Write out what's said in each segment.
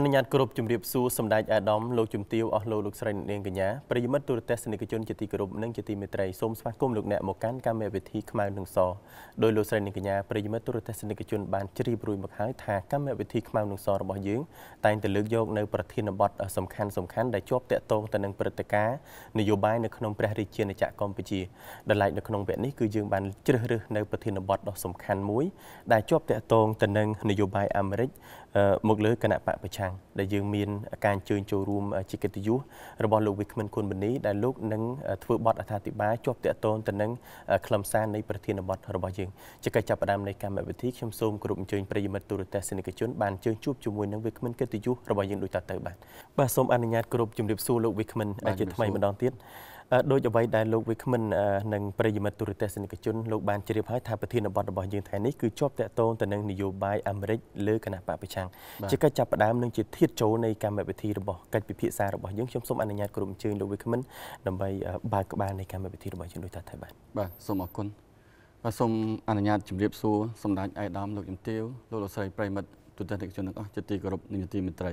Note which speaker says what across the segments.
Speaker 1: អនុញ្ញាតគ្រប់ជំរាបសួរសម្ដេចអាដាមលោកជំទាវអស់លោកលោកស្រីនាងកញ្ញាប្រិយមិត្តទូរទស្សនិកជនជាទីគោរពនិងជាទីមេត្រីសូមស្វាគមន៍លោកអ្នកមកកាន់កម្មវិធីខ្មៅនឹងសដោយលោកស្រីនាងកញ្ញាប្រិយមិត្តទូរទស្សនិកជនបានជ្រាបរួចមកហើយថាកម្មវិធីខ្មៅនឹងសរបស់យើងតែងតែលើកយក នៅប្រធានបទសំខាន់សំខាន់ដែលជាប់ទាក់ទងទៅនឹងព្រឹត្តិការណ៍នយោបាយនៅក្នុងព្រះរាជាណាចក្រកម្ពុជាដែលឡែកនៅក្នុងវគ្គនេះគឺយើងបានជ្រើសរើសនៅប្រធានបទដ៏សំខាន់មួយដែលជាប់ទាក់ទងទៅនឹងនយោបាយអាមេរិកមកលើគណៈបកប្រឆាងដែលយើងមានការអញ្ជើញចូលរួមជាកិត្តិយសរបស់លោកវិក្មិនគុណមនីដែលលោកនឹងធ្វើបទអត្ថាធិប្បាយជាប់ទាក់ទងទៅនឹងខ្លឹមសារនៃប្រធានបទរបស់យើងជាកិច្ចចាប់ផ្ដើមនៃកម្មវិធីខ្ញុំសូមគោរពអញ្ជើញប្រិយមិត្តទូរទស្សនិកជនបានជើញជួបជាមួយនឹងវិក្មិនកិត្តិយសរបស់យើងដូចតទៅបាទបាទសូមអនុញ្ញាតគោរពជំរាបសួរលោកវិក្មិនជាថ្មីម្ដងទៀតដោយអ្វីដែលលោកវិក្មិននិងប្រិយមិត្តទូរទស្សនិកជនលោកបានជ្រាបហើយថាប្រធានបទរបស់យើងថ្ងៃនេះគឺជាប់តាក់ទងទៅនឹងនយោបាយអាមេរិកលើគណៈបកប្រឆាំងជាកិច្ចចាប់ផ្ដើមនិងជាធាតចូលនៃកម្មវិធីរបស់កិច្ចពិភាក្សារបស់យើងខ្ញុំសូមអនុញ្ញាតក្រុម
Speaker 2: ជើងលោកវិក្មិនដើម្បីបើកក្បាលនៃកម្មវិធីរបស់យើងដូចតទៅបាទបាទសូមអរគុណបាទសូមអនុញ្ញាតជម្រាបសួរសម្ដេចអៃដាមលោកជំទាវលោកលោកស្រីប្រិមិត្តទូទាំងអ្នកជនទាំងអស់ជាទីគោរពនិងជាទីមេត្រី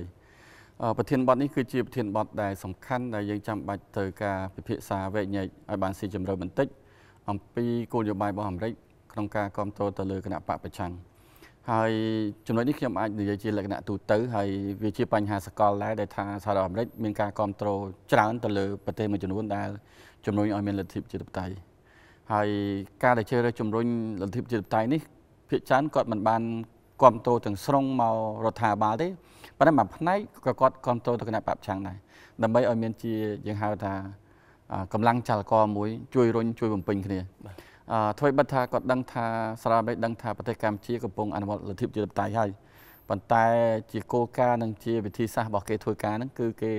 Speaker 2: ប្រធានបទនេះគឺជាប្រធានបទដែលសំខាន់ដែលយើងចាំបាច់ត្រូវការពិភាក្សាវែកញែកឲ្យបានស៊ីជម្រៅបន្តិចអំពីគោលនយោបាយរបស់អាមេរិកក្នុងការគ្រប់គ្រងទៅលើគណៈបកប្រឆាំងហើយចំណុចនេះខ្ញុំអាចនិយាយជា លក្ខណៈទូទៅហើយវាជាបញ្ហាសកលដែរដែលថាសហរដ្ឋអាមេរិកមានការគ្រប់គ្រងច្រើនទៅលើប្រទេសមួយចំនួនដែលជំរុញឲ្យមានលទ្ធិប្រជាធិបតេយ្យហើយការដែលជ្រើសរើសជំរុញលទ្ធិប្រជាធិបតេយ្យនេះ ភាគច្រើនគាត់មិនបានគ្រប់គ្រងទាំងស្រុងមករដ្ឋាភិបាលទេប៉ុន្តែមួយផ្នែកក៏គាត់គ្រប់គ្រងទៅគណៈបព្វឆាំងដែរដើម្បីឲ្យមានជាយើងហៅថាកម្លាំងចលករមួយជួយរុញជួយបំពេញគ្នាអឺធ្វើបិទថាគាត់ដឹងថាស្រាបេដឹងថាប្រទេសកម្ពុជាកំពុងអនុវត្តលទ្ធិប្រជាធិបតេយ្យហើយប៉ុន្តែជាគោលការណ៍និងជាវិធីសាស្ត្ររបស់គេធ្វើការហ្នឹងគឺគេ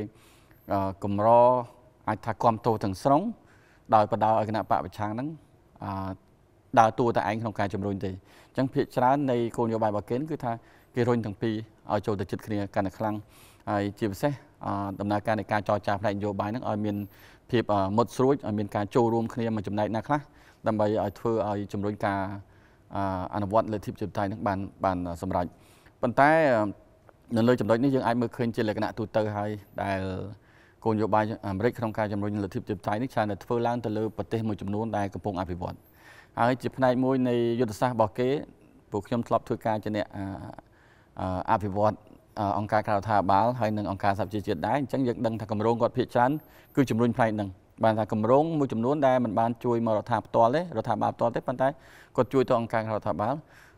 Speaker 2: កម្រអាចថាគ្រប់តោទាំងស្រុងដោយបដៅឲ្យគណៈបកប្រឆាំងហ្នឹងដើរតួតែឯងក្នុងការជំរុញទេអញ្ចឹងភាគច្រើននៃគោលនយោបាយរបស់គេគឺថាគេរុញទាំងពីរឲ្យចូលទៅជិតគ្នាកាន់តែខ្លាំងហើយជាពិសេសដំណើរការនៃការចរចាផ្នែកនយោបាយហ្នឹងឲ្យមានភាពមុតស្រួចឲ្យមានការចូលរួមគ្នាមួយចំណែកណាខ្លះដើម្បីឲ្យធ្វើឲ្យជំរុញការអនុវត្តលទ្ធិប្រជាធិបតេយ្យហ្នឹងបាន បានសម្រេចប៉ុន្តែនៅលើចំណុចនេះយើងអាចមើលឃើញជាលក្ខណៈទូទៅហើយដែលគោលនយោបាយអាមេរិកក្នុងការជំរុញលទ្ធិប្រជាធិបតេយ្យនេះច្រើនតែធ្វើឡើងទៅលើប្រទេសមួយចំនួនដែលកំពុងអភិវឌ្ឍហើយជាផ្នែកមួយនៃយុទ្ធសាស្ត្ររបស់គេពួកខ្ញុំធ្លាប់ធ្វើការជាអ្នកអភិវឌ្ឍអង្គការក្រៅរដ្ឋាភិបាលហើយនិងអង្គការសហជីវជាតិដែរអញ្ចឹងយើងដឹងថាគម្រោងគាត់ភាគច្រើនគឺជំរុញផ្នែកហ្នឹងបានថាគម្រោងមួយចំនួនដែលមិនបានជួយមករដ្ឋាភិបាលទេរដ្ឋាភិបាលផ្ទាល់ទេប៉ុន្តែគាត់ជួយទៅអង្គការរដ្ឋាភិបាល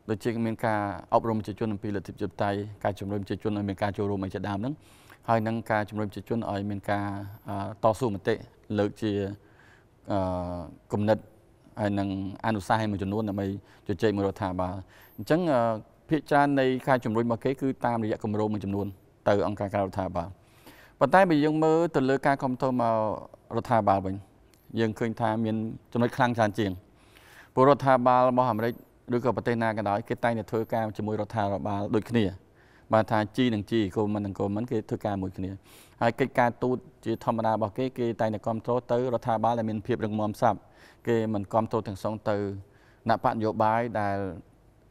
Speaker 2: ដូចជា មានការអប់រំប្រជាជនអំពីលទ្ធិប្រជាធិបតេយ្យការជំរុញប្រជាជនឲ្យមានការចូលរួមឯជាដើមហ្នឹងហើយនឹងការជំរុញប្រជាជនឲ្យមានការតស៊ូមតិលើកជាគំនិតហើយនឹងអនុសាសន៍មួយចំនួនដើម្បីជជែកមួយរដ្ឋាភិបាលអញ្ចឹងភាគច្រើននៃការជំរុញរបស់គេគឺតាមរយៈគម្រោងមួយចំនួន ទៅ អង្គការក្រៅរដ្ឋាភិបាលប៉ុន្តែបើយើងមើលទៅលើការគ្រប់គ្រងមករដ្ឋាភិបាលវិញ យើងឃើញថាមានចំណុចខ្លាំងច្រើនជាងពលរដ្ឋាភិបាលរបស់អាមេរិកឬក៏ប្រទេសណាក៏ដោយគេតែងតែធ្វើការជាមួយរដ្ឋាភិបាលដូចគ្នាបើថាជីនឹងជីគុំមិននឹងគុំមិនគេធ្វើការមួយគ្នាហើយកិច្ចការទូតជាធម្មតារបស់គេគេតែងតែគ្រប់គ្រងទៅរដ្ឋាភិបាលដែលមានភាពរឹងមាំស្រាប់គេមិនគ្រប់គ្រងទាំងសងទៅអ្នកបកនយោបាយដែល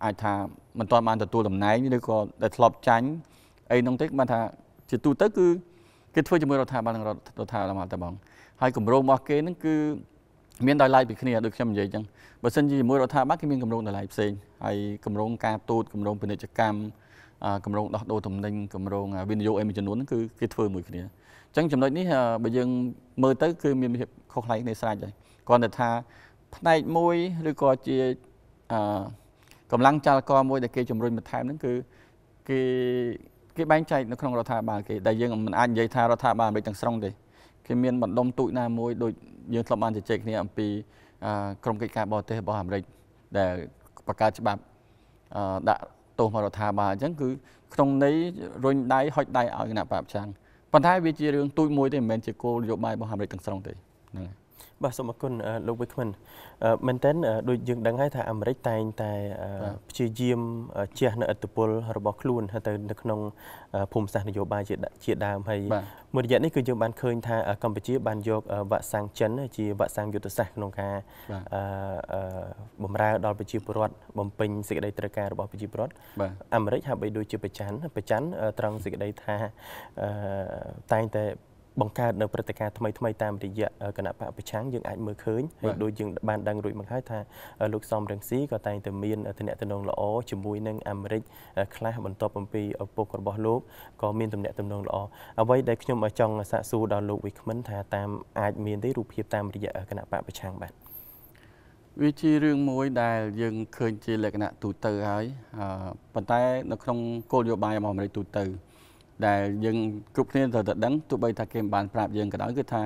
Speaker 2: អាចថាមិនទាន់បានទទួលតំណែងឬក៏ដែលធ្លាប់ចាញ់អីនោះទេបានថាជាទូទៅគឺគេធ្វើជាមួយរដ្ឋាភិបាលនិងរដ្ឋាភិបាលតែបង ហើយគម្រោងរបស់គេនឹងគឺមានដោយឡែកពីគ្នាដូចខ្ញុំនិយាយអញ្ចឹងបើសិនជាមួយរដ្ឋាភិបាលគេមានគម្រោងដោយឡែកផ្សេងហើយគម្រោងការទូតគម្រោងពាណិជ្ជកម្មគម្រោងដោះដូរទំនិញគម្រោងវិនិយោគអីមួយចំនួនហ្នឹងគឺគេធ្វើមួយគ្នាអញ្ចឹងចំណុចនេះបើយើងមើលទៅគឺមានភាពខុសប្លែកគ្នាស្រេចហើយគ្រាន់តែថាផ្នែកមួយឬក៏ជាកម្លាំងចលករមួយដែលគេជំរុញបន្ថែមហ្នឹងគឺគេគេបែងចែកនៅក្នុងរដ្ឋាភិបាលគេដែលយើងមិនអាចនិយាយថារដ្ឋាភិបាលអាមេរិកទាំងស្រុងទេគេមានបណ្ដុំទូចណាមួយដូចយើងធ្លាប់បានជជែកគ្នាអំពីក្រមកិច្ចការបរទេសរបស់អាមេរិកដែលបង្កើតច្បាប់ដាក់ទោសមករដ្ឋាភិបាលអញ្ចឹងគឺក្នុងន័យរុញដៃហុចដៃឲ្យគណៈបព្វប្រឆាំងប៉ុន្តែវាជារឿងទូចមួយទេមិនមែនជាគោលនយោបាយរបស់អាមេរិកទាំងស្រុងទេហ្នឹងហើយបាទសូមអរគុណលោក Wickman មែនតើដូចយើង
Speaker 1: ដឹងហើយថាអាមេរិកតែងតែព្យាយាមជះនៅឥទ្ធិពល របស់ខ្លួនទៅនៅក្នុងភូមិសាស្ត្រនយោបាយជាដើមហើយមួយរយៈនេះគឺយើងបានឃើញ ថាកម្ពុជា បានយកវ៉ាក់សាំងចិនជាវ៉ាក់សាំងយុទ្ធសាស្ត្រក្នុងការបំរើដល់ប្រជាពលរដ្ឋបំពេញសេចក្តីត្រូវការរបស់ប្រជាពលរដ្ឋអាមេរិកហាក់បីដូចជាប្រច័នប្រច័នត្រង់សេចក្តីថាតែងតែបង្កើតនៅព្រឹត្តិការណ៍ថ្មីថ្មីតាមរយៈគណៈបកប្រឆាំងយើងអាចមើលឃើញហើយដូចយើងបានដឹងរួចមកហើយថាលោកសំរងស៊ីក៏តែងតែមានទំនាក់ទំនងល្អជាមួយនឹងអាមេរិកខ្លះបន្ទាប់អំពីឪពុករបស់លោកក៏មានទំនាក់ទំនងល្អអ្វីដែលខ្ញុំចង់សាកសួរដល់លោកវិក្មិនថា
Speaker 2: តាមអាចមានទេរូបភាពតាមរយៈគណៈបកប្រឆាំងបាទវាជារឿងមួយដែល យើងឃើញជាលក្ខណៈទូទៅហើយប៉ុន្តែនៅក្នុងគោលនយោបាយរបស់អាមេរិកទូទៅដែលយើងគ្រប់គ្នាត្រូវតែដឹងទោះបីថាគេមិនបានប្រាប់យើងក៏ដោយគឺថា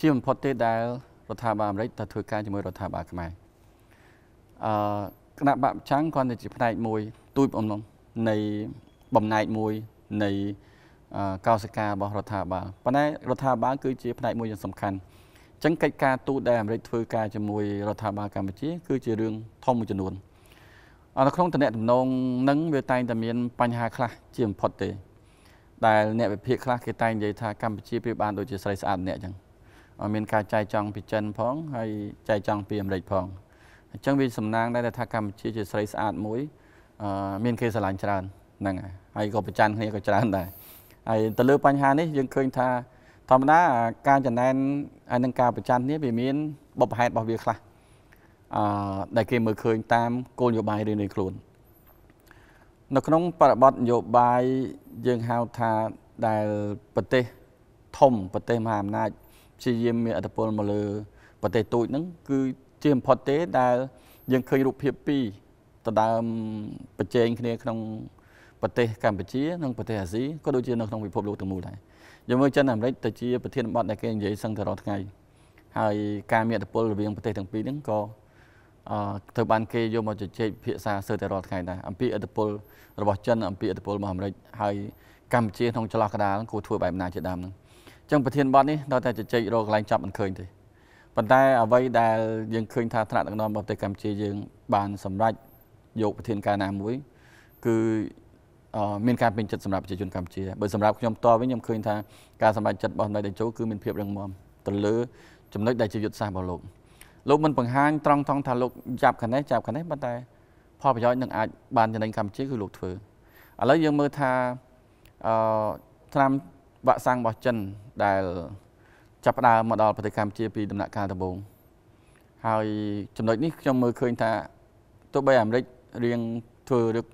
Speaker 2: ជាបំផុតទេដែលរដ្ឋាភិបាលអាមេរិកទៅធ្វើការជាមួយរដ្ឋាភិបាលខ្មែរអឺគណៈបកប្រឆាំងគាត់ទៅជាផ្នែកមួយទូចអំណងនៃបំណែកមួយនៃកោសិការបស់រដ្ឋាភិបាលប៉ុន្តែរដ្ឋាភិបាលគឺជាផ្នែកមួយយ៉ាងសំខាន់អញ្ចឹងកិច្ចការទូតដែលអាមេរិកធ្វើការជាមួយរដ្ឋាភិបាលកម្ពុជា គឺជារឿងធំមួយចំនួនអត់ក្នុងតំណែងតំណងនឹងវាតែងតែមានបញ្ហាខ្លះជាបំផុតទេដែលអ្នកវិភាគខ្លះគេតែងនិយាយថាកម្ពុជាប្រៀបបានដូចជាស្រីស្អាតម្នាក់ចឹងអត់មានការចែកចង់ពីចិនផងហើយចែកចង់ពីអាមេរិកផងអញ្ចឹងវាសំណាងដែរថាកម្ពុជាជាស្រីស្អាតមួយអឺមានគេស្រឡាញ់ច្រើនហ្នឹងហើយហើយក៏ប្រច័នគ្នាក៏ច្រើនដែរហើយទៅលើបញ្ហានេះយើងឃើញថាធម្មតាការចំណែនហើយនឹងការប្រច័ននេះវាមានបុព្វហេតុរបស់វាខ្លះអឺដែលគេមើលឃើញតាមគោលនយោបាយរៀងៗខ្លួននៅក្នុងបរិបទនយោបាយយើងហៅថាដែលប្រទេសធំប្រទេសមហាអំណាចព្យាយាមមានអធិពលមកលើ ប្រទេសទូចហ្នឹងគឺជាបំផុតទេដែល យើងឃើញរូបភាពពីរដដើមប្រជែងគ្នាក្នុងប្រទេសកម្ពុជានិងប្រទេសអាស៊ីក៏ដូចជានៅក្នុងពិភពលោកទាំងមូលដែរយើងមើលចិនអាមេរិកទៅជាប្រធានបទដែលគេនិយាយសឹងទៅរាល់ថ្ងៃហើយការមានអធិពលរវាងប្រទេសទាំងពីរហ្នឹងក៏ត្រូវបានគេយកមកជជែកភាសាសើតែរាល់ថ្ងៃដែរអំពីឥទ្ធិពលរបស់ចិន អំពីឥទ្ធិពលរបស់អាមេរិកហើយកម្ពុជាក្នុងចន្លោះកណ្ដាលគួរធ្វើបែបណាជាដើមហ្នឹងអញ្ចឹងប្រធានបទនេះនៅតែជជែករកកន្លែងចាប់មិនឃើញទេប៉ុន្តែ អ្វីដែលយើងឃើញថាថ្នាក់ដឹកនាំរបស់ប្រទេសកម្ពុជាយើងបានសម្រេចយកប្រធានការណាមួយ គឺមានការពេញចិត្តសម្រាប់ប្រជាជនកម្ពុជាបើសម្រាប់ខ្ញុំតវិញខ្ញុំឃើញថាការសម្រេចចិត្តរបស់នៅតេជោគឺមានភាពរឹងមាំទៅលើចំណុចដែលជាយុទ្ធសាស្ត្ររបស់លោកលោកមិនបង្ហាញត្រង់ថងថាលោកចាប់ខាងនេះចាប់ខាងនេះប៉ុន្តែផលប្រយោជន៍នឹងអាច បានចំណេញកម្ពុជាគឺលោកធ្វើឥឡូវយើងមើលថាអឺឆ្នាំវាក់សាំងរបស់ចិនដែលចាប់ផ្ដើមមកដល់ប្រទេសកម្ពុជាពីដំណាក់កាលដំបូងហើយចំណុចនេះខ្ញុំមើលឃើញថាទោះបីអាមេរិករៀងធ្វើរឹក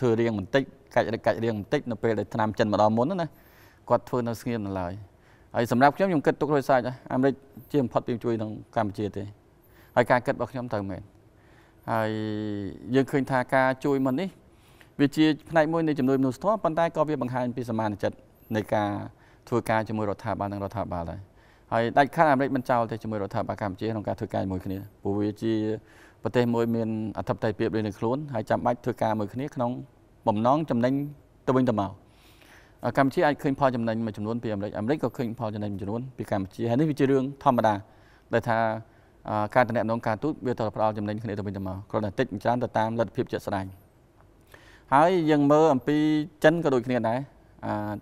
Speaker 2: ធ្វើរៀងបន្តិចកាច់រឹកកាច់រៀងបន្តិចនៅពេលដែលឆ្នាំចិនមកដល់មុនណាគាត់ធ្វើនៅស្ងៀមនៅឡើយហើយសម្រាប់ខ្ញុំខ្ញុំគិតទុករួចសាច់អាមេរិកជាបំផុតពីជួយក្នុងកម្ពុជាទេហើយការគិតរបស់ខ្ញុំត្រូវមែនហើយយើងឃើញថាការជួយមិននេះវាជាផ្នែកមួយនៃជំនួយមនុស្សធម៌ប៉ុន្តែក៏វាបង្ហាញពីសមានចិត្តនៃការធ្វើការជាមួយរដ្ឋាភិបាលនិងរដ្ឋាភិបាលដែរហើយដាច់ខាតអាមេរិកមិនចោលទេជាមួយរដ្ឋាភិបាលកម្ពុជាក្នុងការធ្វើការជាមួយគ្នាព្រោះវាជាប្រទេសមួយមានអធិបតេយ្យភាពលើនឹងខ្លួនហើយចាំបាច់ធ្វើការមួយគ្នាក្នុងបំណងចំណេញទៅវិញទៅមកកម្ពុជាអាចឃើញផលចំណេញមួយចំនួនពីអាមេរិកអាមេរិកក៏ឃើញផលចំណេញមួយចំនួនពីកម្ពុជាហើយនេះវាជារឿងធម្មតាដែលថាការតំណងការទូតវាត្រូវផ្ដល់ចំណេញគ្នាទៅវិញទៅមកគ្រាន់តែតិចច្រើនទៅតាមលទ្ធភាពជាក់ស្ដែងហើយយើងមើលអំពីចិនក៏ដូចគ្នាដែរ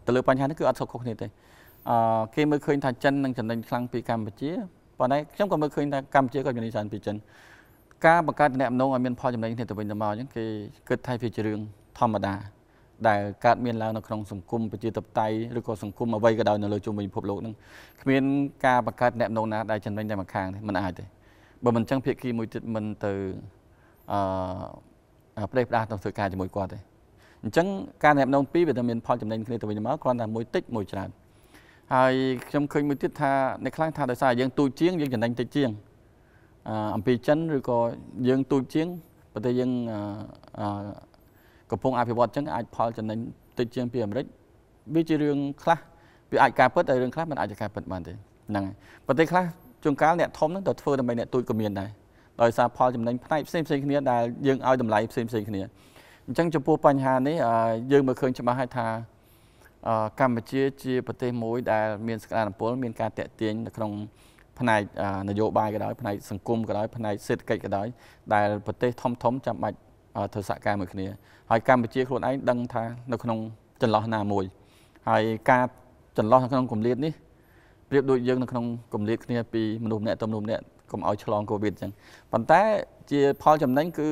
Speaker 2: ទៅលើបញ្ហានេះគឺអត់ខុសគ្នាទេអឺគេមើលឃើញថាចិននឹងចំណេញខ្លាំងពីកម្ពុជាប៉ុន្តែខ្ញុំក៏មើលឃើញថាកម្ពុជាក៏ចំណេញច្រើនពីចិនការបង្កើតតំណងឲ្យមានផលចំណេញគ្នាទៅវិញទៅមកអញ្ចឹងគេគិតថាវាជារឿងធម្មតាដែលកើតមានឡើងនៅក្នុងសង្គមប្រជាធិបតេយ្យឬក៏សង្គមអ្វីក៏ដោយនៅលើជុំវិញពិភពលោកហ្នឹងគ្មានការបង្កើតអ្នកមនុស្សណាដែលចំណេញតែម្ខាងទេមិនអាចទេបើមិនចឹងភាគីមួយទៀតមិនទៅអឺប្រេះផ្ដាសទៅធ្វើការជាមួយគាត់ទេអញ្ចឹងការណែនាំពីរវាតែមានផលចំណេញគ្នាទៅវិញទៅមកគ្រាន់តែមួយតិចមួយច្រើនហើយខ្ញុំឃើញមួយទៀតថាអ្នកខ្លះថាដោយសារយើងទូជាងយើងចំណេញតិចជាងអំពីចិនឬក៏យើងទូជាងប្រទេសយើងអឺកំពុងអភិវឌ្ឍអញ្ចឹងអាចផលចំណេញតិចជាងពីអាមេរិកវាជារឿងខ្លះវាអាចការពិតហើយរឿងខ្លះមិនអាចការពិតបានទេហ្នឹងហើយប្រទេសខ្លះជួនកាលអ្នកធំហ្នឹងទៅធ្វើដើម្បីអ្នកទូចក៏មានដែរដោយសារផលចំណេញផ្នែកផ្សេងផ្សេងគ្នាដែលយើងឲ្យតម្លៃផ្សេងផ្សេងគ្នាអញ្ចឹងចំពោះបញ្ហានេះយើងមើលឃើញច្បាស់ហើយថាកម្ពុជាជាប្រទេសមួយដែលមានសក្តានុពលមានការតាក់ទាញនៅក្នុងផ្នែកនយោបាយក៏ដោយផ្នែកសង្គមក៏ដោយផ្នែកសេដ្ឋកិច្ចក៏ដោយដែលប្រទេស ធំធំចាំបាច់ធ្វើសហការមួយគ្នាហើយកម្ពុជាខ្លួនឯងដឹងថានៅក្នុងចន្លោះណាមួយហើយការចន្លោះនៅក្នុងគម្លាតនេះប្រៀបដូចយើងនៅក្នុងគម្លាតគ្នាពីមនុស្សម្នាក់ទៅមនុស្សម្នាក់កុំឲ្យឆ្លងកូវីដអញ្ចឹងប៉ុន្តែ ជាផលចំណេញគឺ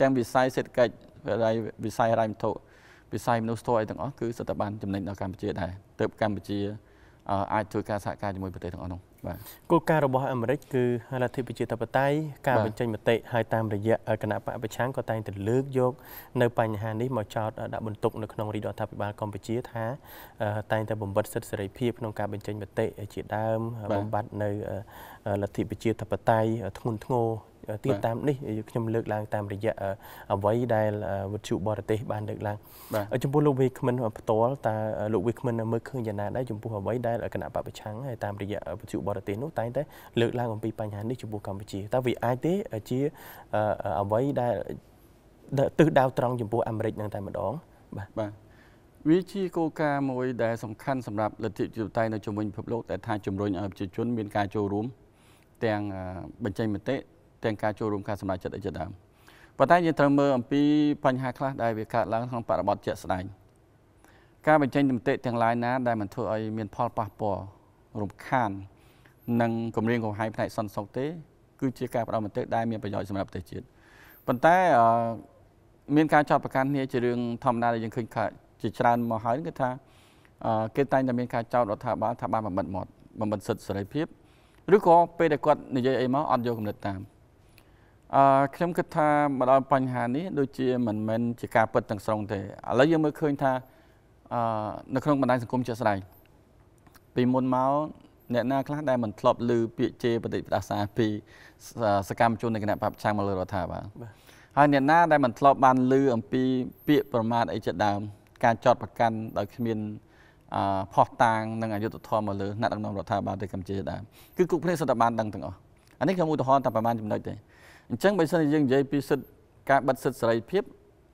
Speaker 2: ទាំងវិស័យសេដ្ឋកិច្ចវិស័យរ៉ៃមធុវិស័យមនុស្សធម៌អីទាំងអស់គឺសិតតែបាន ចំណេញដល់កម្ពុជាដែរទៅកម្ពុជាអាចធ្វើការសហការជាមួយប្រទេសទាំងអស់នោះបាទ
Speaker 1: គោលការណ៍របស់អាមេរិកគឺលទ្ធិប្រជាធិបតេយ្យការបញ្
Speaker 2: ចេញមតិហើយតា
Speaker 1: មរយៈគណៈបកប្រឆាំងក៏តែងតែលើកយក នៅបញ្ហានេះមកចោទដាក់បន្ទុកនៅក្នុងរាជរដ្ឋាភិបាលកម្ពុជាថាតែងតែបំបិតសិទ្ធិសេរីភាពក្នុងការបញ្ចេញមតិជាដើមបំបត្តិនៅលទ្ធិប្រជាធិបតេយ្យធ្ងន់ធ្ងរទៀនតាមនេះខ្ញុំលើកឡើង តាមរយៈអ្វីដែលវិទ្យុបរទេសបានលើកឡើងចំពោះលោក Wickman ផ្ទាល់តើលោក Wickman មើលឃើញយ៉ាងណាដែរចំពោះអ្វីដែលគណៈបពប្រឆាំងហើយតាមរយៈវិទ្យុបរទេសនោះតែងតែ លើកឡើងអំពីបញ្ហានេះចំពោះកម្ពុជាតើវាអាចទេជាអ្វីដែលទិសដៅត្រង់ចំពោះអាមេរិកនឹងតែម្ដង
Speaker 2: បាទបាទវាជាគោលការណ៍មួយដែលសំខាន់សម្រាប់លទ្ធិប្រជាធិបតេយ្យនៅជុំវិញពិភពលោកដែលថាជំរុញឲ្យប្រជាជន មានការចូលរួមទាំងបញ្ចេញមតិទាំងការចូលរួមការសម្រេចចិត្តអីជាដើមប៉ុន្តែយើងត្រូវមើលអំពីបញ្ហាខ្លះដែលវាកើតឡើងក្នុងបរិបទជាក់ស្ដែងការបញ្ចេញមតិទាំងឡាយណា ដែលមិនធ្វើឲ្យមានផលប៉ះពាល់រំខាននិងគម្រាមកំហែងផ្នែកសន្តិសុខទេ គឺជាការផ្ដល់មតិដែលមានប្រយោជន៍សម្រាប់ប្រទេសជាតិប៉ុន្តែមានការចោទប្រកាន់គ្នាជារឿងធម្មតាដែលយើងឃើញជាច្រើនមកហើយគឺថាគេតែងតែមានការចោទរដ្ឋាភិបាលថាបានបំបិតមាត់បំបិតសិទ្ធិសេរីភាពឬក៏ពេលដែលគាត់និយាយអីមកអត់យកគំនិតតាមអឺខ្ញុំគិតថាមកដល់បញ្ហានេះដូចជាមិនមែនជាការពិតទាំងស្រុងទេឥឡូវយើងមើលឃើញថាអឺនៅក្នុងបណ្ដាញសង្គមជាក់ស្ដែងពីមុនមកអ្នកណាខ្លះដែលមិនធ្លាប់ឮពាក្យជេរបដិបដាសាពីសកម្មជននៃគណៈបព្វឆាំងមកលើរដ្ឋាភិបាលហើយអ្នកណាដែលមិនធ្លាប់បានឮអំពីពាក្យប្រមាថអីជាដើមការចោតប្រកាន់ដោយគ្មានអឺផោះតាងនិងអយុធធម៌មកលើអ្នកដឹកនាំរដ្ឋាភិបាលទីកម្ពុជាដែរគឺគុកភ្នាក់សន្តិបានដឹងទាំងអស់អានេះខ្ញុំឧទាហរណ៍តែប្រមាណចំណុចទេអញ្ចឹងបើសិនជាយើងនិយាយពីសិទ្ធិការបិទសិទ្ធិសេរីភាព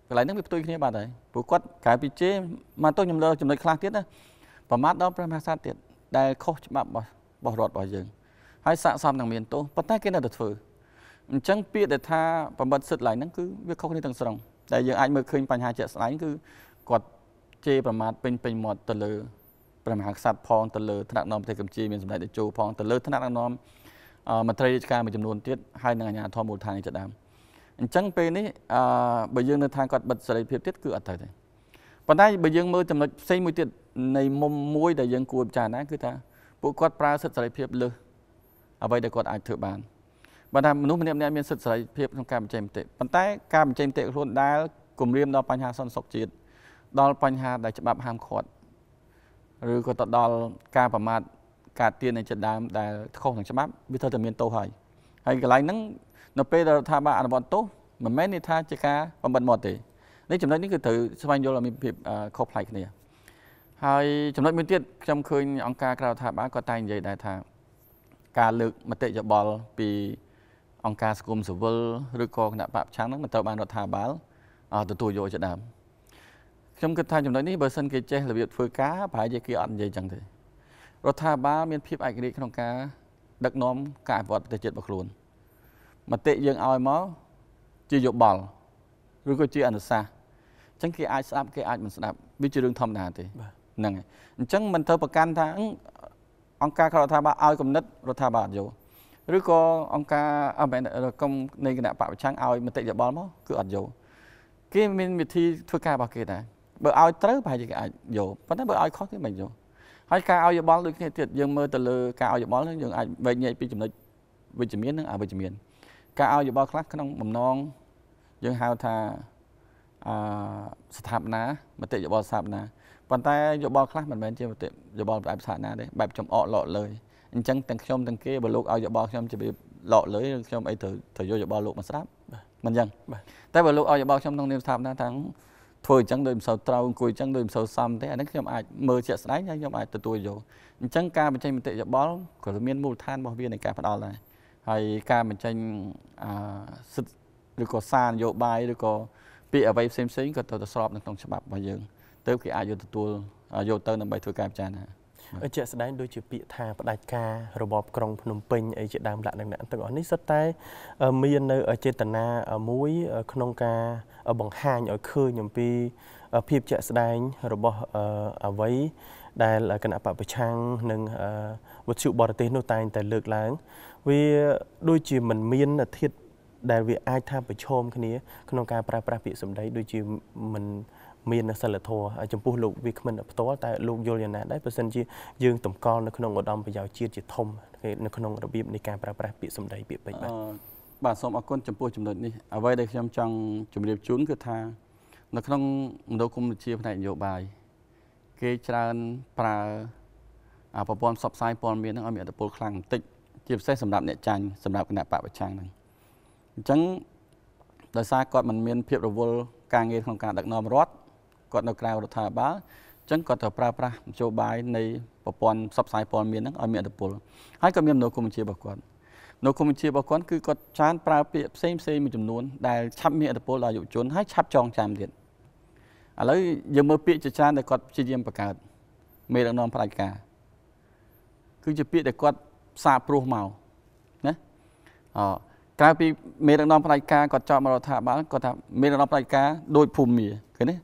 Speaker 2: កន្លែងហ្នឹងវាផ្ទុយគ្នាបាត់ហើយព្រោះគាត់ក្រៅពីជេរមកទៅខ្ញុំលើចំណុចខ្លះទៀតណាប្រមាថដល់ព្រះមហាក្សត្រទៀតដែលខុសច្បាប់របស់របស់រដ្ឋរបស់យើងហើយស័កសមនឹងមានទោសប៉ុន្តែគេនៅតែធ្វើអញ្ចឹងពាក្យដែលថាប្រមិតសិទ្ធិឡើងហ្នឹងគឺវាខុសគ្នាទាំងស្រុងតែយើងអាចមើលឃើញបញ្ហាជាក់ស្ដែងគឺគាត់ជេរប្រមាថពេញពេញមាត់ទៅលើព្រះមហាក្សត្រផងទៅលើថ្នាក់នាំប្រទេសកម្ពុជាមានសម្ដេចតេជោផងទៅលើថ្នាក់ដឹកនាំមន្ត្រីរាជការមួយចំនួនទៀតហើយនឹងអាជ្ញាធរមូលដ្ឋាននេះជាដើមអញ្ចឹងពេលនេះអឺបើយើងនៅថាគាត់បិទសេរីភាពទៀតគឺអត់ត្រូវទេប៉ុន្តែបើយើងមើលចំណុចផ្សេងមួយទៀតនៃមុំមួយដែលយើងគួរពិចារណាគឺថា ពួកគាត់ប្រើសិទ្ធិសេរីភាពលើសអ្វីដែលគាត់អាចធ្វើបានបើថាមនុស្សម្នាក់ម្នាក់មានសិទ្ធិសេរីភាពក្នុងការបញ្ចេញមតិប៉ុន្តែការបញ្ចេញមតិខ្លួនដែលគម្រាមដល់បញ្ហាសន្តិសុខជាតិដល់បញ្ហាដែលច្បាប់ហាមឃាត់ឬក៏ទៅដល់ការប្រមាថការទៀននៃចិត្តដើមដែលខុសនឹងច្បាប់វាត្រូវតែមានទោសហើយហើយកន្លែងហ្នឹងនៅពេលដែលរដ្ឋាភិបាលអនុវត្តទោសមិនមែននេះថាជាការបំបិទមាត់ទេ នេះចំណុចនេះគឺត្រូវស្វែងយល់ឲ្យមានភាពខុសប្លែកគ្នាហើយចំណុចមួយទៀតខ្ញុំឃើញអង្គការក្រៅរដ្ឋាភិបាលក៏តែនិយាយដែរថាការលើកមតិយោបល់ពីអង្គការសង្គមស៊ីវិលឬក៏គណៈបកប្រឆាំងហ្នឹងមិនត្រូវបានរដ្ឋាភិបាលទទួលយកជាដើមខ្ញុំគិតថាចំណុចនេះបើសិនគេចេះរបៀបធ្វើការប្រហែលជាគេអត់និយាយចឹងទេរដ្ឋាភិបាលមានភាពឯករាជ្យក្នុងការដឹកនាំការអភិវឌ្ឍប្រទេសជាតិរបស់ខ្លួនមតិយើងឲ្យមកជាយោបល់ឬក៏ជាអនុសាសន៍អញ្ចឹងគេអាចស្ដាប់គេអាចមិនស្ដាប់វាជារឿងធម្មតាទេហ្នឹងហើយអញ្ចឹងមិនត្រូវប្រកាន់ថាអង្គការរដ្ឋាភិបាលឲ្យគំនិតរដ្ឋាភិបាលអត់យល់ឬក៏អង្គការអមែនគំនៃគណៈបពប្រឆាំងឲ្យមតិយោបល់មកគឺអត់យល់គេមានវិធីធ្វើការរបស់គេដែរបើឲ្យត្រូវប្រហែលជាគេអាចយល់ប៉ុន្តែបើឲ្យខុសគេមិនយល់ហើយការឲ្យយោបល់ដូចគ្នាទៀតយើងមើលទៅលើការឲ្យយោបល់នឹងយើងអាចវែកញែកពីចំណុចវិជ្ជមាននិងអវិជ្ជមាន ការឲ្យយោបល់ខ្លះក្នុងបំណងយើងហៅថាអឺស្ថាបនាមតិយោបល់ស្ថាបនាប៉ុន្តែយោបល់ខ្លះមិនមែនជាមតិយោបល់បែបស្ថាបនាទេបែបចំអកលកលើយអញ្ចឹងទាំងខ្ញុំទាំងគេបើលោកឲ្យយោបល់ខ្ញុំជាលកលើយខ្ញុំអីត្រូវត្រូវយកយោបល់លោកមកស្ដាប់មិនអញ្ចឹងតែបើលោកឲ្យយោបល់ខ្ញុំក្នុងនាមស្ថាបនាថាធ្វើអញ្ចឹងដូចមិនសូវត្រូវអង្គុយអញ្ចឹងដូចមិនសូវសមទេអានេះខ្ញុំអាចមើលជាក់ស្ដែងហើយខ្ញុំអាចទទួលយកអញ្ចឹងការបញ្ចេញមតិយោបល់ក៏មានមូលដ្ឋានរបស់វានៃការផ្ដាល់ដែរហើយការបញ្ចេញអសិទ្ធឬក៏សារនយោបាយឬក៏ពាក្យអ្វីផ្សេងៗក៏ត្រូវតែស្របនៅក្នុងច្បាប់របស់យើង ទៅគេអាចយកទទួលយកទៅដើម្បីធ្វើការពិចារណា
Speaker 1: ជាក់ស្ដែងដូចជាពាក្យថាផ្ដាច់ការរបបក្រុងភ្នំពេញអីជាដើមលក្ខណៈទាំងអស់នេះសុទ្ធតែ មាននៅចេតនាមួយក្នុងការបង្ហាញឲ្យឃើញអំពីភាពជាក់ស្ដែងរបស់អវ័យដែលគណៈបពប្រឆាំង និងវត្ថុបរទេសនោះតែងតែលើកឡើង វាដូចជាមិនមានធាតដែលវាអាចថាប្រឈមគ្នាក្នុងការប្រើប្រាស់ពាក្យសម្ដីដូចជាមិនមានសិលធម៌ចំពោះលោកវាគ្មិនផ្ទាល់តែលោកយល់យ៉ាងណាដែរបើសិនជាយើងតម្កល់នៅក្នុងឧត្តមប្រយោជន៍ជាតិជាធំ
Speaker 2: នៅក្នុងរបៀបនៃការប្រើប្រាស់ពាក្យសម្ដីពាក្យពេចន៍បាទបាទសូមអរគុណចំពោះចំណុចនេះអ្វីដែលខ្ញុំចង់ជម្រាបជូនគឺថានៅក្នុងមនោគមវិជ្ជាផ្នែកនយោបាយគេច្រើនប្រើប្រព័ន្ធផ្សព្វផ្សាយព័ត៌មានហ្នឹងឲ្យមានអត្តពលខ្លាំងបន្តិចជាពិសេសសម្រាប់អ្នកចាញ់សម្រាប់គណៈបពប្រឆាំងហ្នឹងអញ្ចឹងដោយសារគាត់មិនមានភាពរវល់ការងារក្នុងការដឹកនាំរដ្ឋគាត់នៅក្រៅរដ្ឋាភិបាលចឹងគាត់ត្រូវប្រើប្រាស់មធ្យោបាយនៃប្រព័ន្ធផ្សព្វផ្សាយព័ត៌មានហ្នឹងឲ្យមានអធិពលហើយក៏មានមនោគមវិជ្ជារបស់គាត់មនោគមវិជ្ជារបស់គាត់គឺគាត់ចានប្រើពាក្យផ្សេងផ្សេងមួយចំនួនដែលឆាប់មានអធិពលដល់យុវជនហើយឆាប់ចងចាំទៀតឥឡូវយើងមើលពាក្យជាច្រើនដែលគាត់ព្យាយាមបង្កើតមេដឹកនាំផ្ដាច់ការគឺជាពាក្យដែលគាត់ផ្សារព្រោះមកណាអក្រៅពីមេដឹកនាំផ្ដាច់ការគាត់ចោទមករដ្ឋាភិបាលគាត់ថាមេដឹកនាំផ្ដាច់ការដូចភូមិមាឃើញទេ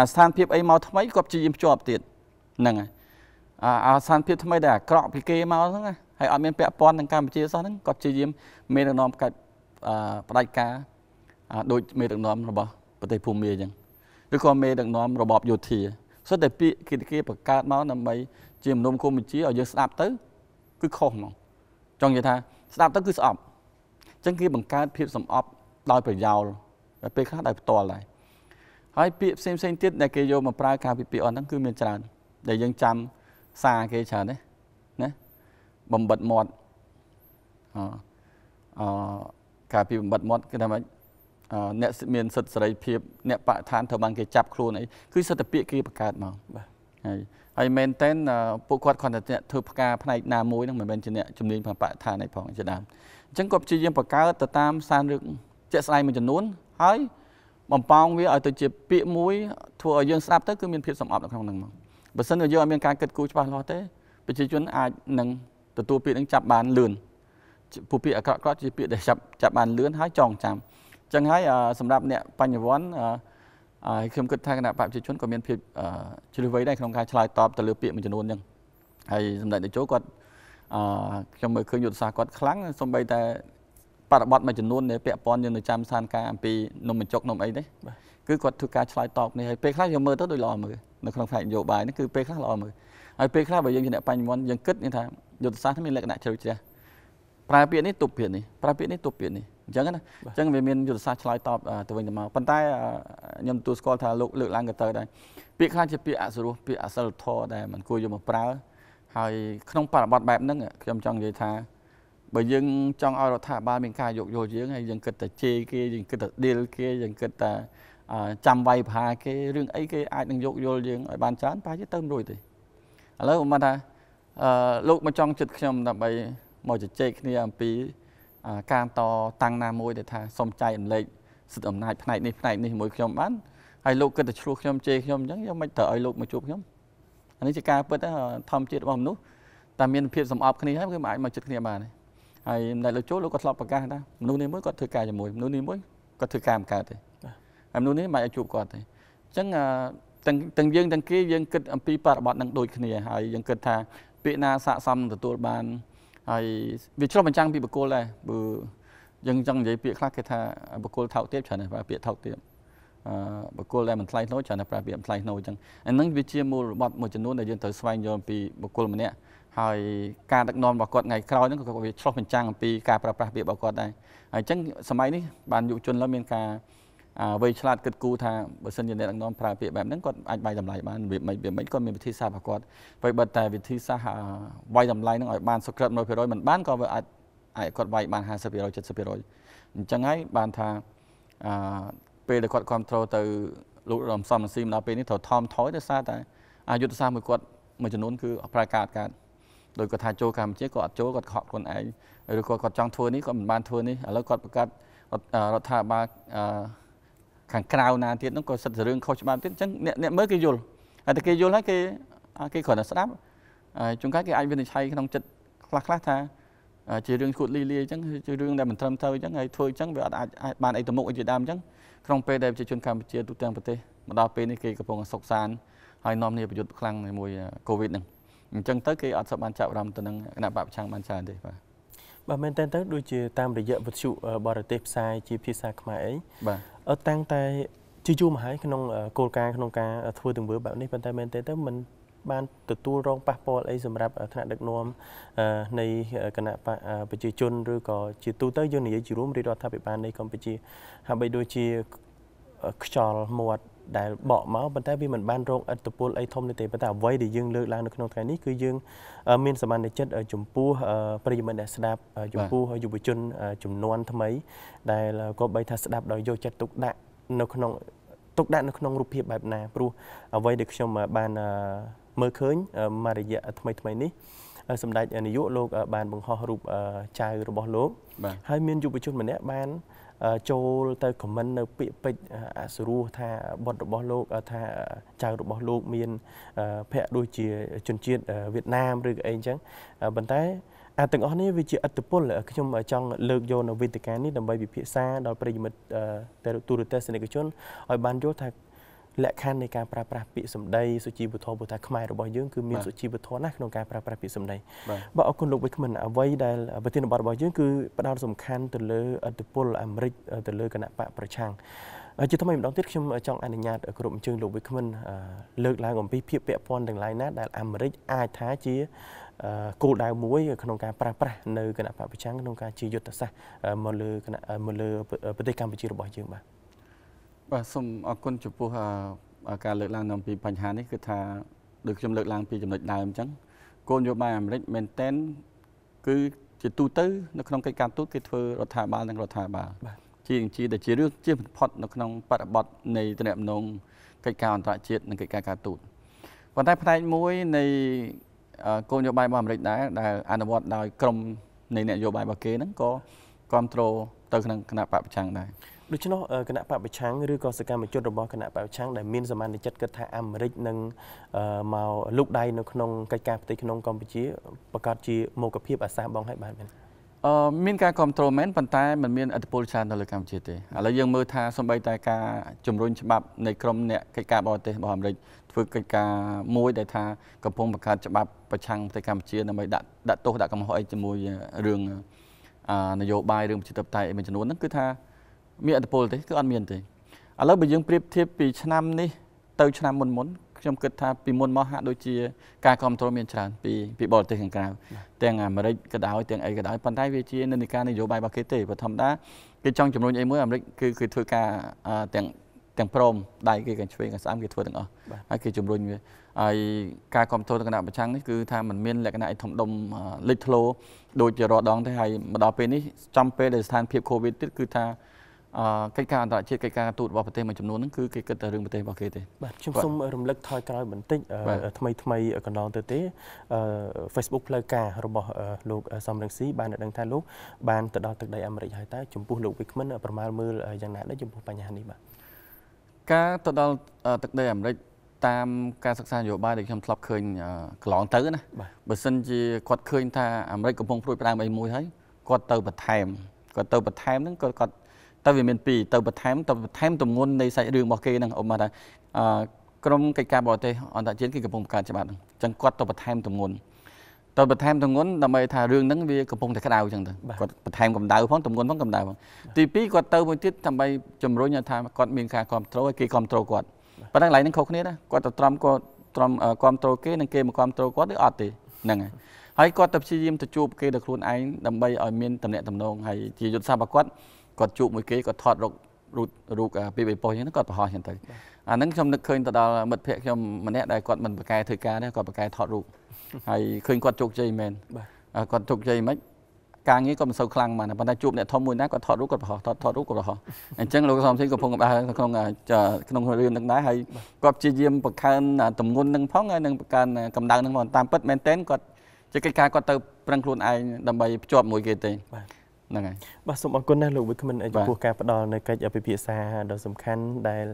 Speaker 2: អាស្ថានភាពអីមកថ្មីគាត់ព្យាយាមភ្ជាប់ទៀតហ្នឹងហើយអាស្ថានភាពថ្មីដែលអាក្រក់ពីគេមកហ្នឹងហើយអត់មានពាក់ព័ន្ធនឹងកម្ពុជាសោះហ្នឹងគាត់ព្យាយាមមេដឹកនាំកាច់ផ្ដាច់ការដូចមេដឹកនាំរបស់ប្រទេសភូមាអញ្ចឹងឬក៏មេដឹកនាំរបបយោធាសុទ្ធតែពាក្យគេគេបង្កើតមកដើម្បីជាមនុស្សគុំបញ្ជាឲ្យយើងស្ដាប់ទៅគឺខុសហ្មងចង់និយាយថាស្ដាប់ទៅគឺស្អប់អញ្ចឹងគេបង្កើតភាពសំអប់ដោយប្រយោលពេលខ្លះដោយផ្ទាល់ដែរហើយពាក្យផ្សេងផ្សេងទៀតដែលគេយកមកប្រើការពីពាក្យអត់ហ្នឹងគឺមានច្រើនដែលយើងចាំសារគេច្រើនណាណាបំបិតមាត់អអការពីបំបិតមាត់គេថាម៉េចអ្នកមានសិទ្ធិសេរីភាពអ្នកបកឋានត្រូវបានគេចាប់ខ្លួនអីគឺសិទ្ធិពាក្យគេបង្កើតមកបាទហើយហើយមែនតែនពួកគាត់គ្រាន់តែធ្វើផ្ការផ្នែកណាមួយហ្នឹងមិនមែនជាអ្នកជំនាញផ្នែកបកឋានអីផងជាដើមអញ្ចឹងគាត់ព្យាយាមបង្កើតទៅតាមសាររឿងជាក់ស្ដែងមួយចំនួនហើយបំពងវាឲ្យទៅជាពាក្យមួយធ្វើឲ្យយើងស្ដាប់ទៅគឺមានភាពសំអប់នៅក្នុងហ្នឹងមកបើសិនជាយើងអត់មានការគិតគូរច្បាស់លាស់ទេប្រជាជន អាចនឹងទទួលពាក្យហ្នឹងចាប់បានលឿនពូពាក្យអក្រក់ៗជាពាក្យដែលចាប់ចាប់បានលឿនហើយចងចាំអញ្ចឹងហើយសម្រាប់អ្នកបញ្ញវន្តហើយខ្ញុំគិតថាគណៈបព្វជិជនក៏មានភាពជ្រឿវៃដែរក្នុងការឆ្លើយតបទៅលើពាក្យមួយចំនួនហ្នឹងហើយសម្ដេចតេជោគាត់អឺខ្ញុំមើលឃើញយុទ្ធសាស្ត្រគាត់ខ្លាំងសំបីតែបរិបត្តិមួយចំនួនដែលពាក់ព័ន្ធយើងនៅចាំស្ថានភាពអំពីនំបញ្ចុកនំអីនេះគឺគាត់ធ្វើការឆ្លើយតបនេះហើយពេលខ្លះយើងមើលទៅដូចល្អមើលនៅក្នុងផ្នែកនយោបាយនេះគឺពេលខ្លះល្អមើលហើយពេលខ្លះបើយើងជាអ្នកបញ្ញមន្តយើងគិតថាយុទ្ធសាស្ត្រនេះមានលក្ខណៈជ្រៅជ្រះប្រើពាក្យនេះទប់ពាក្យនេះប្រើពាក្យនេះទប់ពាក្យនេះអញ្ចឹងណាអញ្ចឹងវាមានយុទ្ធសាស្ត្រឆ្លើយតបទៅវិញទៅមកប៉ុន្តែខ្ញុំទទួលស្គាល់ថាលោកលើកឡើងក៏ទៅដែរពាក្យខ្លះជាពាក្យអសុរោះពាក្យអសិលធម៌ដែលមិនគួរយកមកប្រើហើយក្នុងបរិបទបែបហ្នឹងខ្ញុំចង់និយាយថាបើយើងចង់ឲ្យរដ្ឋាភិបាលមានការយោគយល់យើងហើយយើងគិតតែជេរគេយើងគិតតែដៀលគេយើងគិតតែចាំវាយប្រហារគេរឿងអីគេអាចនឹងយោគយល់យើងឲ្យបានច្រើនប្រហែលជាទៅមិនរួចទេឥឡូវខ្ញុំថាអឺលោកមកចង់ចិត្តខ្ញុំដើម្បីមកជជែកគ្នាអំពីការតតាំងណាមួយដែលថាសុំចែករំលែកសិទ្ធិអំណាចផ្នែកនេះផ្នែកនេះជាមួយខ្ញុំបានហើយលោកគិតតែឆ្លោះខ្ញុំជេរខ្ញុំអញ្ចឹងយកមិនត្រូវឲ្យលោកមកជួបខ្ញុំអានេះជាការពិតធម្មជាតិរបស់មនុស្សតែមានភាពសម្អប់គ្នាហើយគឺមិនអាចមកចិត្តគ្នាបានទេហើយម្ដាយលោកចូលលោកក៏ធ្លាប់ប្រកាសថាមនុស្សនេះមួយគាត់ធ្វើការជាមួយមនុស្សនេះមួយគាត់ធ្វើការមិនកើតទេហើយមនុស្សនេះមិនអាចជួបគាត់ទេអញ្ចឹងទាំងទាំងយើងទាំងគេយើងគិតអំពីបរិបត្តិនឹងដូចគ្នាហើយយើងគិតថាពាក្យណាស័កសមទទួលបាន ហើយវាឆ្លុះបញ្ចាំងពីបុគ្គលដែរបើយើងចង់និយាយពាក្យខ្លះគេថាបុគ្គលថោកទាបច្រើនណាស់ពាក្យថោកទាបអឺបុគ្គលដែលមិនថ្លៃថ្នូរច្រើនណាស់ប្រើពាក្យមិនថ្លៃថ្នូរអញ្ចឹងអាហ្នឹងវាជាមូលបត់មួយចំនួនដែលយើងត្រូវស្វែងយល់ពីបុគ្គលម្នាក់ហើយការដឹកនាំរបស់គាត់ថ្ងៃក្រោយហ្នឹងក៏វាឆ្លុះបញ្ចាំងអំពីការប្រើប្រាស់ពាក្យរបស់គាត់ដែរហើយអញ្ចឹងសម័យនេះបានយុវជនឡើយមានការវ័យឆ្លាតគិតគូរថាបើសិនជាអ្នកដឹកនាំប្រើពាក្យបែបហ្នឹងគាត់អាចបាយតម្លៃបានរបៀបម៉េចរបៀបម៉េចគាត់មានវិធីសាស្ត្ររបស់គាត់ហើយបើតែវិធីសាស្ត្របាយតម្លៃហ្នឹងឲ្យបានសុក្រិត100%មិនបានក៏វាអាចអាចគាត់វាយបាន50% 70%អញ្ចឹងហើយបានថាអឺពេលដែលគាត់គ្រប់គ្រងទៅលោករំសំស៊ីមកដល់ពេលនេះត្រូវថមថយដោយសារតែយុទ្ធសាស្ត្រមួយគាត់មួយចំនួនគឺប្រើការអត់កើតដោយគាត់ថាចូលកម្ពុជាគាត់អត់ចូលគាត់ខកខ្លួនឯងឬក៏គាត់ចង់ធ្វើនេះគាត់មិនបានធ្វើនេះឥឡូវគាត់ប្រកាសរដ្ឋាភិបាលខាងក្រៅណាទៀតនោះក៏សិទ្ធិរឿងខុសច្បាប់ទៀតអញ្ចឹងអ្នកអ្នកមើលគេយល់ហើយតែគេយល់ហើយគេគេគ្រាន់តែស្ដាប់ហើយជួនកាលគេអាចវិនិច្ឆ័យក្នុងចិត្តខ្លះខ្លះថាជារឿងឈួតលីលាអញ្ចឹងជារឿងដែលមិនត្រឹមត្រូវអញ្ចឹងហើយធ្វើអញ្ចឹងវាអត់អាចបានអីទៅមុខអីជាដើមអញ្ចឹងក្នុងពេលដែលប្រជាជនកម្ពុជាទូទាំងប្រទេសមកដល់ពេលនេះគេកំពុងសុកសានហើយនាំគ្នាប្រយុទ្ធខ្លាំងជាមួយកូវីដហ្នឹងអញ្ចឹងទៅគេអត់សូវបានចាប់អារម្មណ៍ទៅនឹងគណៈបព្វឆាំងបានច្រើនទេបាទ
Speaker 1: បាទមែនតើទៅដូចជាតាមរយៈវិទ្យុបរទេសផ្សាយជាភាសាខ្មែរអីបាទតាំងតែជាយូរមកហើយក្នុងគោលការណ៍ក្នុងការធ្វើទង្វើបែបនេះប៉ុន្តែមែនទេទៅមិនបានទទួលរងប៉ះពាល់អីសម្រាប់ថ្នាក់ដឹកនាំនៃគណៈប្រជាជនឬក៏ជាទូទៅយើងនិយាយជារួមរាជរដ្ឋាភិបាលនៃកម្ពុជាហាក់បីដូចជាខ្យល់មាត់ដែលបកមកប៉ុន្តែវាមិនបានរងឥទ្ធិពលអីធំទេប៉ុន្តែអ្វីដែលយើងលើកឡើងនៅក្នុងថ្ងៃនេះគឺយើងមានសមានចិត្តចំពោះប្រិយមិត្តអ្នកស្ដាប់ចំពោះយុវជនចំនួនថ្មី ដែលក៏បីថាស្ដាប់ដោយយកចិត្តទុកដាក់នៅក្នុង ទុកដាក់នៅក្នុងរូបភាពបែបណាព្រោះអ្វីដែលខ្ញុំបានមើលឃើញមករយៈថ្មីថ្មីនេះសម្ដេចនាយកលោកបានបង្ហោះរូបចៅរបស់លោកហើយមានយុវជនម្នាក់បានចូលទៅខមមិននៅពាក្យពេចអសរោះថាបុត្ររបស់លោកថាចៅរបស់លោកមានភ័ក្រដូចជាជនជាតិវៀតណាមឬក៏អីចឹងប៉ុន្តែអាទាំងអស់នេះវាជាអត្តពលខ្ញុំចង់លើកយកនៅវេទិកានេះដើម្បីពិភាក្សាដល់ប្រិយមិត្តទូរទស្សនិកជនឲ្យបានយល់ថាលក្ខខណ្ឌនៃការប្រើប្រាស់ពាក្យសម្ដីសុជីវធម៌ពុទ្ធាខ្មែររបស់យើងគឺមានសុជីវធម៌ណាស់ក្នុងការប្រើប្រាស់ពាក្យសម្ដីបាទអរគុណលោកវិក្មិនអ្វីដែលប្រធានបទរបស់យើងគឺផ្ដោតសំខាន់ទៅលើអធិបុលអាមេរិកទៅលើគណៈបកប្រឆាំងជាថ្មីម្ដងទៀតខ្ញុំចង់អនុញ្ញាតគ្រប់អញ្ជើញលោកវិក្មិនលើកឡើងអំពីភាពពាក់ព័ន្ធទាំងឡាយណាដែលអាមេរិកអាចថាជាគោលដៅមួយក្នុងការប្រាស្រ័យនៅគណៈបកប្រឆាំងក្នុងការជាយុទ្ធសាស្ត្រមកលើមកលើប្រទេសកម្ពុជារបស់
Speaker 2: យើងបាទបាទសូមអរគុណចំពោះការលើកឡើងអំពីបញ្ហានេះគឺថាដូចខ្ញុំលើកឡើង ពីចំណុចដើមអញ្ចឹងគោលនយោបាយអាមេរិកមែនតែនគឺជាទូទៅនៅក្នុងកិច្ចការទូតគេធ្វើរដ្ឋាភិបាលនិងរដ្ឋាភិបាលជា ជាដែលជារឿងជាបំផុតនៅក្នុងបរិបទនៃតំណែងកិច្ចការអន្តរជាតិនិងកិច្ចការការទូតប៉ុន្តែផ្នែកមួយនៃគោលនយោបាយរបស់អាមេរិកដែរដែលអនុវត្តដោយក្រមនៃនយោបាយរបស់គេហ្នឹងក៏គ្រប់គ្រងទៅក្នុងគណៈបកប្រឆាំងដែរដូច
Speaker 1: ្នោះគណៈបពប្រឆាំងឬក៏សកម្មជនរបស់គណៈបពប្រឆាំងដែលមានសមានចិត្តគិតថាអាមេរិកនឹងមកលុកដៃនៅក្នុងកិច្ចការផ្ទៃក្នុងកម្ពុជាប្រកាសជាមោគភាពអាសាបងឲ្យបានមែន
Speaker 2: អឺមានការគ្រប់គ្រងមែនប៉ុន្តែมันមានអធិពលច្រើននៅលើកម្ពុជាទេឥឡូវយើងមើលថាសម្បីតែការជំរុញច្បាប់នៃក្រមអ្នកកិច្ចការបរទេសរបស់អាមេរិកធ្វើកិច្ចការមួយ ដែលថាកំពុងបង្កើតច្បាប់ប្រឆាំងទៅកម្ពុជាដើម្បីដាក់ដាក់ទោសដាក់កំហុសអីជាមួយរឿងនយោបាយរឿងប្រជាធិបតេយ្យអីមួយចំនួនហ្នឹងគឺថាមានអត្តពលទេគឺអត់មានទេឥឡូវបើយើងប្រៀបធៀបពីឆ្នាំនេះទៅឆ្នាំមុនមុនខ្ញុំគិតថាពីមុនមកហាក់ដូចជា ការគ្រប់គ្រងមានច្រើនពីពីបរទេសខាងក្រៅទាំងអាមេរិកក៏ដោយទាំងអីក៏ដោយប៉ុន្តែវាជានិន្នាការនយោបាយរបស់គេទេព្រោះធម្មតាគេចង់ជំរុញអីមួយអាមេរិកគឺគេធ្វើការទាំងទាំងព្រមដៃគេកញ្ឆ្វេងកញ្ស្អាមគេធ្វើទាំងអស់ហើយគេជំរុញវាហើយការគ្រប់គ្រងទៅគណៈប្រឆាំងនេះគឺថាมันមាន លក្ខណៈឯធំដុំលេចធ្លោដូចជារាល់ដងទេហើយមកដល់ពេលនេះចំពេលដែលស្ថានភាព Covid ទៀតគឺថាកិច្ចការអន្តរជាតិកិច្ចការទូតរបស់ប្រទេសមួយចំនួនហ្នឹងគឺគេគិតតែរឿងប្រទេសរបស់គេទេបាទខ្ញុំសូម
Speaker 1: រំលឹកថយក្រោយបន្តិចថ្មីថ្មីកន្លងទៅទេ Facebook ផ្លូវការរបស់លោកសំរងស៊ីបានដឹងថាលោកបានទៅដល់ទឹកដីអាមេរិកហើយតើចំពោះលោកវិក្មិនប្រមាលមើលយ៉ាងណាដែរចំពោះបញ្ហានេះបាទ
Speaker 2: ការទៅដល់ទឹកដីអាមេរិកតាមការសិក្សានយោបាយដែលខ្ញុំធ្លាប់ឃើញកន្លងទៅណាបើសិនជាគាត់ឃើញថាអាមេរិកកំពុងព្រួយផ្ដើមអីមួយហើយគាត់ទៅបន្ថែមគាត់ទៅបន្ថែមហ្នឹងគាត់គាត់ទៅវាមាន2ទៅបន្ថែមទៅបន្ថែមទម្ងន់នៃសាច់រឿងរបស់គេហ្នឹងអ៊ំថាអឺក្រមកិច្ចការបរទេសអន្តរជាតិគេកំពុងបង្កើតច្បាប់ហ្នឹងអញ្ចឹងគាត់ទៅបន្ថែមទម្ងន់ទៅបន្ថែមទម្ងន់ដើម្បីថារឿងហ្នឹងវាកំពុងតែក្តៅអញ្ចឹងទៅគាត់បន្ថែមកម្ដៅផងទម្ងន់ផងកម្ដៅផងទី2គាត់ទៅមួយទៀតដើម្បីជំរុញថាគាត់មានការគ្រប់គ្រងឲ្យគេគ្រប់គ្រងគាត់ប៉ុន្តែកន្លែងហ្នឹងខុសគ្នាណាគាត់ទៅត្រាំគាត់ត្រាំគ្រប់គ្រងគេនិងគេមកគ្រប់គ្រងគាត់ឬអត់ទេហ្នឹងហើយហើយគាត់ទៅព្យាយាមទៅជួប គេដល់ខ្លួនឯងដើម្បីឲ្យមានតំណែងតំណងហើយជាយុទ្ធសាស្ត្ររបស់គាត់គាត់ជួបមួយគេគាត់ថតរូបរូបរូបពីបិប៉ុសអញ្ចឹងគាត់បង្ហោះអញ្ចឹងទៅអាហ្នឹងខ្ញុំនឹកឃើញទៅដល់មិត្តភ័ក្ដិខ្ញុំម្នាក់ដែលគាត់មិនប្រកែធ្វើការទេគាត់ប្រកែថតរូបហើយឃើញគាត់ជោគជ័យមែនគាត់ជោគជ័យមិនការងារគាត់មិនសូវខ្លាំងមកណាប៉ុន្តែជួបអ្នកធំមួយណាគាត់ថតរូបគាត់បង្ហោះថតថតរូបគាត់បង្ហោះអញ្ចឹងលោកសំសីកំពុងដែរក្នុងក្នុងរឿងនឹងដែរហើយគាត់ព្យាយាមបង្កើនទម្ងន់នឹងផងហើយនឹងបង្កើនកម្ដៅនឹងផងតាមពិតមែនតើគាត់ជាកិច្ចការគាត់ទៅប្រឹងខ្លួនឯងដើម្បីភ្ជាប់មួយគេទេបាទហ្នឹងហើយ
Speaker 1: បាទសូមអរគុណណាស់លោកវិក្កាមិនចំពោះការផ្ដល់នៅកិច្ចពិភាក្សាដ៏សំខាន់ដែល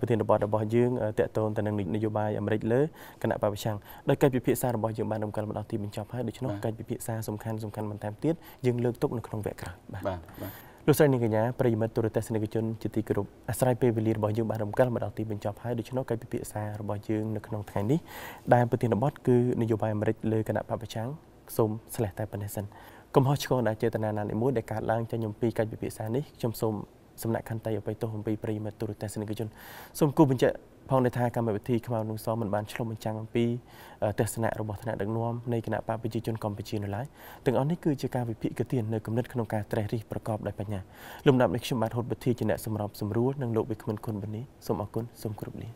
Speaker 1: ប្រធានបទរបស់យើងតកតងទៅនឹងនយោបាយអាមេរិកលើគណៈបព្វឆាំងដោយកិច្ចពិភាក្សារបស់យើងបានរំកិលមកដល់ទីបញ្ចប់ហើយដូច្នោះកិច្ចពិភាក្សាសំខាន់សំខាន់បន្ថែមទៀតយើងលើកទុកនៅក្នុងវគ្គក្រោយបាទបាទលោកស្រីនាងកញ្ញាប្រិយមិត្តទូរទស្សនិកជនជាទីគោរពអាស្រ័យពេលវេលារបស់យើងបានរំកិលមកដល់ទីបញ្ចប់ហើយដូច្នោះកិច្ចពិភាក្សារបស់យើងនៅក្នុងថ្ងៃនេះដែលប្រធានបទគឺនយោបាយអាមេរិកលើគណៈបព្វឆាំងសូមស្លេះតែប៉ុណ្ណេះសិនកំហុសឆ្គងដែលចេតនាណានីមួយដែលកើតឡើងចេញអំពីកិច្ចពិភាក្សានេះខ្ញុំសូមសំណាក់ខន្តីអបិទោសអំពីប្រិមត្តទូរទស្សនិកជនសូមគូបញ្ជាក់ផងដែលថាកម្មវិធីខ្មៅនុងសមិនបានឆ្លុំបញ្ចាំងអំពីទស្សនៈរបស់ថ្នាក់ដឹកនាំនៃគណៈបកប្រជាជនកម្ពុជានៅឡើយទាំងអស់នេះគឺជាការវិភាគកទាននៅគំនិតក្នុងការត្រេះរិះប្រកបដោយបញ្ញាលំដាប់នេះខ្ញុំបាទហុតវិធីជាអ្នកសម្របសម្រួលនិងលោកវិក្មិនគុណបនីសូមអរគុណសូមគោរពលា